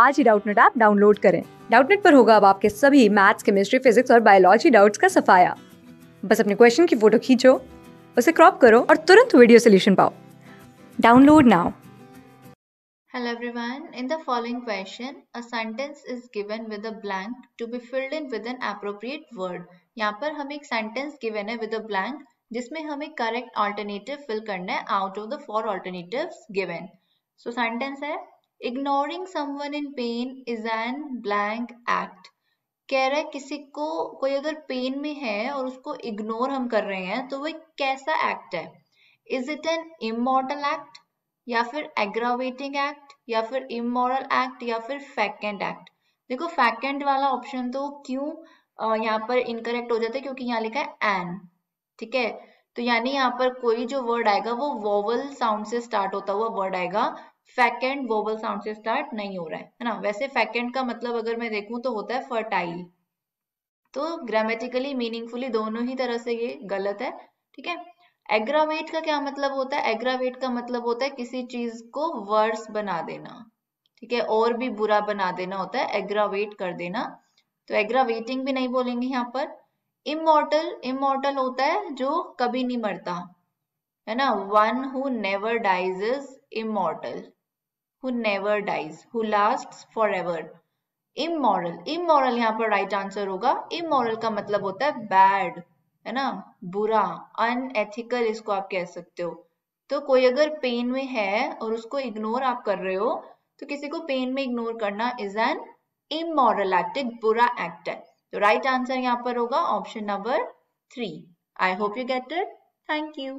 आज ही Doubtnut app download करें डाउटनेट पर होगा अब आपके सभी मैथ्स केमिस्ट्री फिजिक्स और बायोलॉजी डाउट्स का सफाया बस अपने क्वेश्चन की फोटो खींचो उसे क्रॉप करो और तुरंत वीडियो सोल्यूशन पाओ download now Hello everyone. In the following question, a sentence is given with a blank to be filled in with an appropriate word. यहाँ पर हमें एक sentence given है with a blank जिसमें हमें correct alternative fill करना है out of the four alternatives given. So sentence है ignoring someone in pain is an blank act कह रहा है किसी को कोई अगर पेन में है और उसको इग्नोर हम कर रहे हैं तो वह कैसा एक्ट है is it an immoral act या फिर एग्रावेटिंग एक्ट या फिर इमोरल एक्ट या फिर फैकेंड एक्ट देखो फैकेंड वाला ऑप्शन तो क्यों यहाँ पर इनकरेक्ट हो जाता है क्योंकि यहाँ लिखा है एन ठीक है तो यानी यहाँ पर कोई जो वर्ड आएगा वो वोवल साउंड से स्टार्ट होता हुआ वर्ड आएगा फैकेंड वोबल साउंड से स्टार्ट नहीं हो रहा है है ना वैसे फैकेंड का मतलब अगर मैं देखूं तो होता है फर्टाइल तो ग्रामेटिकली मीनिंगफुली दोनों ही तरह से ये गलत है ठीक है एग्रावेट का क्या मतलब होता है एग्रावेट का मतलब होता है किसी चीज को वर्स बना देना ठीक है और भी बुरा बना देना होता है एग्रावेट कर देना तो एग्रावेटिंग भी नहीं बोलेंगे यहाँ पर इमोर्टल इमोर्टल होता है जो कभी नहीं मरता है ना one who never dies is immortal who never dies, who lasts forever. Immoral immoral यहाँ पर राइट right आंसर होगा इमोरल का मतलब होता है बैड है ना बुरा अनएथिकल इसको आप कह सकते हो तो कोई अगर पेन में है और उसको इग्नोर आप कर रहे हो तो किसी को पेन में इग्नोर करना इज एन इमोरल एक्ट एक बुरा एक्ट है तो राइट आंसर यहाँ पर होगा option number three I hope you get it thank you